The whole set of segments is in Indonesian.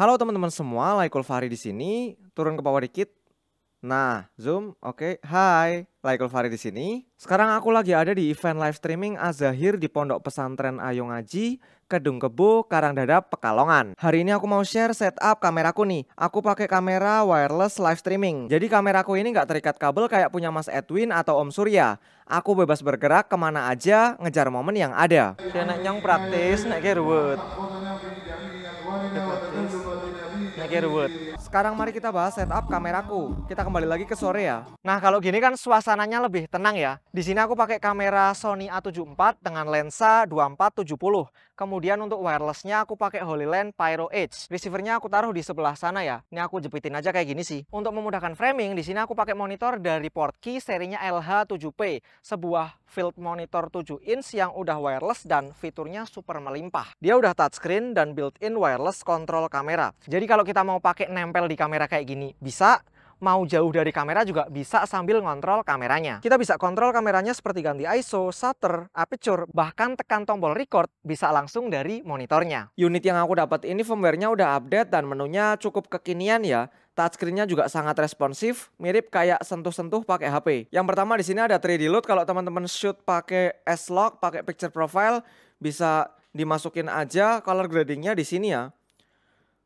Halo teman-teman semua, Laikul Fahri di sini. Turun ke bawah dikit. Nah, zoom. Oke, okay. hai. Laikul Fahri di sini. Sekarang aku lagi ada di event live streaming Azahir di Pondok Pesantren Ayo Ngaji, Kedung Kebu, Karangdadap, Pekalongan. Hari ini aku mau share setup kameraku nih. Aku pakai kamera wireless live streaming. Jadi kameraku ini nggak terikat kabel kayak punya Mas Edwin atau Om Surya. Aku bebas bergerak kemana aja, ngejar momen yang ada. Nek nyong praktis, nek ruwet. Gearwood. Sekarang mari kita bahas setup kameraku. Kita kembali lagi ke sore ya. Nah kalau gini kan suasananya lebih tenang ya. Di sini aku pakai kamera Sony A74 dengan lensa 2470. Kemudian untuk wirelessnya aku pakai Holyland Pyro Edge. Receivernya aku taruh di sebelah sana ya. Ini aku jepitin aja kayak gini sih. Untuk memudahkan framing, di sini aku pakai monitor dari Portkey serinya LH7P. Sebuah field monitor 7 inch yang udah wireless dan fiturnya super melimpah. Dia udah touchscreen dan built-in wireless control kamera. Jadi kalau kita kita mau pakai nempel di kamera kayak gini, bisa mau jauh dari kamera juga bisa sambil ngontrol kameranya. Kita bisa kontrol kameranya seperti ganti ISO, shutter, aperture, bahkan tekan tombol record bisa langsung dari monitornya. Unit yang aku dapat ini firmware-nya udah update dan menunya cukup kekinian ya. Touchscreen-nya juga sangat responsif, mirip kayak sentuh-sentuh pakai HP. Yang pertama di sini ada 3D load kalau teman-teman shoot pakai S-Log, pakai picture profile bisa dimasukin aja color grading-nya di sini ya.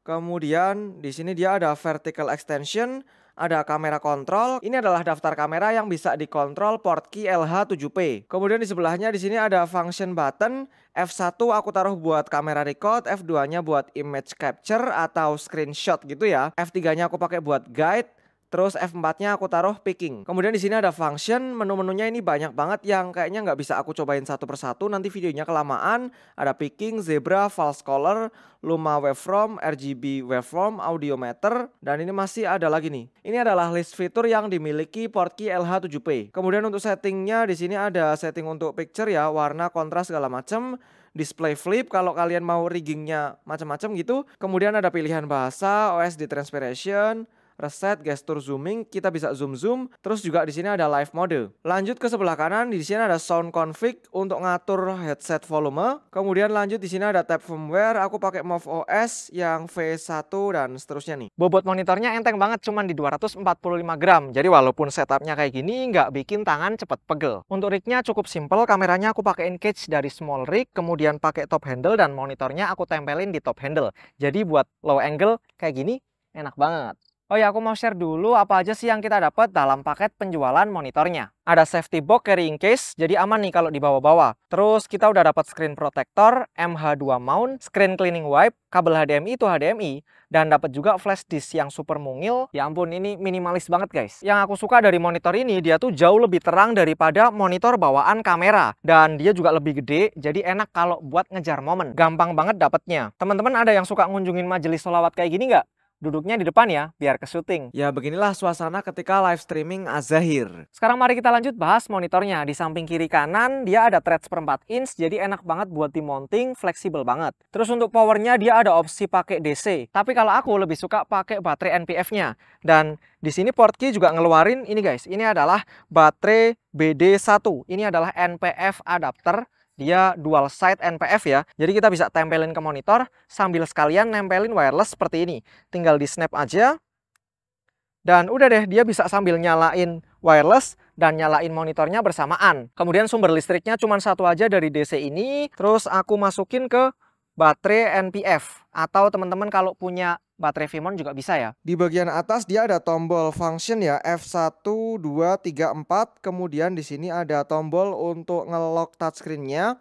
Kemudian di sini dia ada vertical extension, ada kamera kontrol. Ini adalah daftar kamera yang bisa dikontrol port key LH7P. Kemudian di sebelahnya di sini ada function button. F1 aku taruh buat kamera record, F2-nya buat image capture atau screenshot gitu ya. F3-nya aku pakai buat guide, Terus F4-nya aku taruh picking. Kemudian di sini ada function, menu-menunya ini banyak banget yang kayaknya nggak bisa aku cobain satu persatu, nanti videonya kelamaan. Ada picking, zebra, false color, luma waveform, RGB waveform, audiometer, dan ini masih ada lagi nih. Ini adalah list fitur yang dimiliki portkey LH7P. Kemudian untuk settingnya di sini ada setting untuk picture ya, warna, kontras, segala macem, display flip kalau kalian mau riggingnya macam-macam gitu. Kemudian ada pilihan bahasa, OSD transpiration reset, gesture zooming, kita bisa zoom-zoom. Terus juga di sini ada live mode. Lanjut ke sebelah kanan, di sini ada sound config untuk ngatur headset volume. Kemudian lanjut di sini ada tab firmware, aku pakai Move OS yang V1 dan seterusnya nih. Bobot monitornya enteng banget, cuman di 245 gram. Jadi walaupun setupnya kayak gini, nggak bikin tangan cepet pegel. Untuk rignya cukup simple, kameranya aku pakai Encage dari small rig, kemudian pakai top handle dan monitornya aku tempelin di top handle. Jadi buat low angle kayak gini, enak banget. Oh ya, aku mau share dulu apa aja sih yang kita dapat dalam paket penjualan monitornya. Ada safety box carrying case, jadi aman nih kalau dibawa-bawa. Terus kita udah dapat screen protector, MH2 mount, screen cleaning wipe, kabel HDMI itu HDMI, dan dapat juga flash disk yang super mungil. Ya ampun, ini minimalis banget guys. Yang aku suka dari monitor ini, dia tuh jauh lebih terang daripada monitor bawaan kamera. Dan dia juga lebih gede, jadi enak kalau buat ngejar momen. Gampang banget dapatnya. Teman-teman ada yang suka ngunjungin majelis solawat kayak gini nggak? duduknya di depan ya, biar ke syuting. Ya beginilah suasana ketika live streaming Azahir. Sekarang mari kita lanjut bahas monitornya. Di samping kiri kanan dia ada thread seperempat inch, jadi enak banget buat di mounting fleksibel banget. Terus untuk powernya dia ada opsi pakai DC. Tapi kalau aku lebih suka pakai baterai NPF-nya. Dan di sini Portkey juga ngeluarin ini guys, ini adalah baterai BD1. Ini adalah NPF adapter dia dual side NPF ya. Jadi kita bisa tempelin ke monitor sambil sekalian nempelin wireless seperti ini. Tinggal di snap aja. Dan udah deh, dia bisa sambil nyalain wireless dan nyalain monitornya bersamaan. Kemudian sumber listriknya cuma satu aja dari DC ini. Terus aku masukin ke baterai NPF atau teman-teman kalau punya baterai Vimon juga bisa ya. Di bagian atas dia ada tombol function ya F1 2 3 4 kemudian di sini ada tombol untuk ngelock touchscreennya.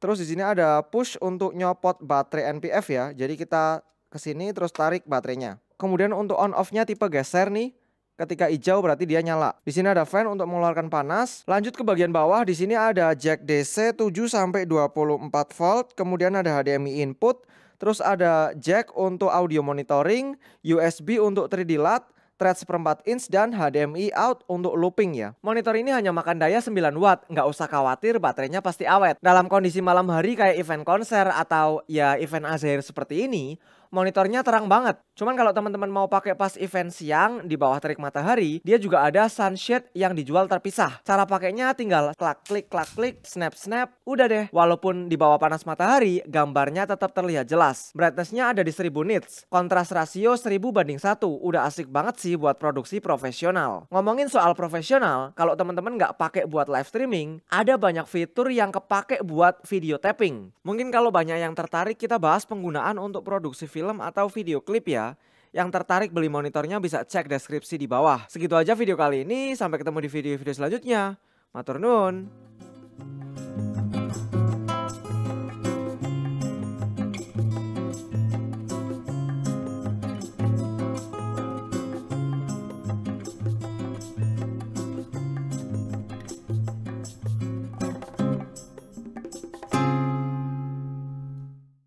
Terus di sini ada push untuk nyopot baterai NPF ya. Jadi kita ke sini terus tarik baterainya. Kemudian untuk on off-nya tipe geser nih. Ketika hijau berarti dia nyala. Di sini ada fan untuk mengeluarkan panas. Lanjut ke bagian bawah, di sini ada jack DC 7 sampai 24 volt, kemudian ada HDMI input, terus ada jack untuk audio monitoring, USB untuk 3D LUT, thread seperempat inch dan HDMI out untuk looping ya. Monitor ini hanya makan daya 9 watt, nggak usah khawatir baterainya pasti awet. Dalam kondisi malam hari kayak event konser atau ya event azair seperti ini, monitornya terang banget. Cuman kalau teman-teman mau pakai pas event siang di bawah terik matahari, dia juga ada sunshade yang dijual terpisah. Cara pakainya tinggal klak klik klak klik snap snap, udah deh. Walaupun di bawah panas matahari, gambarnya tetap terlihat jelas. Brightnessnya ada di 1000 nits, kontras rasio 1000 banding 1. Udah asik banget sih buat produksi profesional. Ngomongin soal profesional, kalau teman-teman nggak pakai buat live streaming, ada banyak fitur yang kepake buat video tapping. Mungkin kalau banyak yang tertarik kita bahas penggunaan untuk produksi film film atau video klip ya. Yang tertarik beli monitornya bisa cek deskripsi di bawah. Segitu aja video kali ini, sampai ketemu di video-video selanjutnya. Matur nuwun.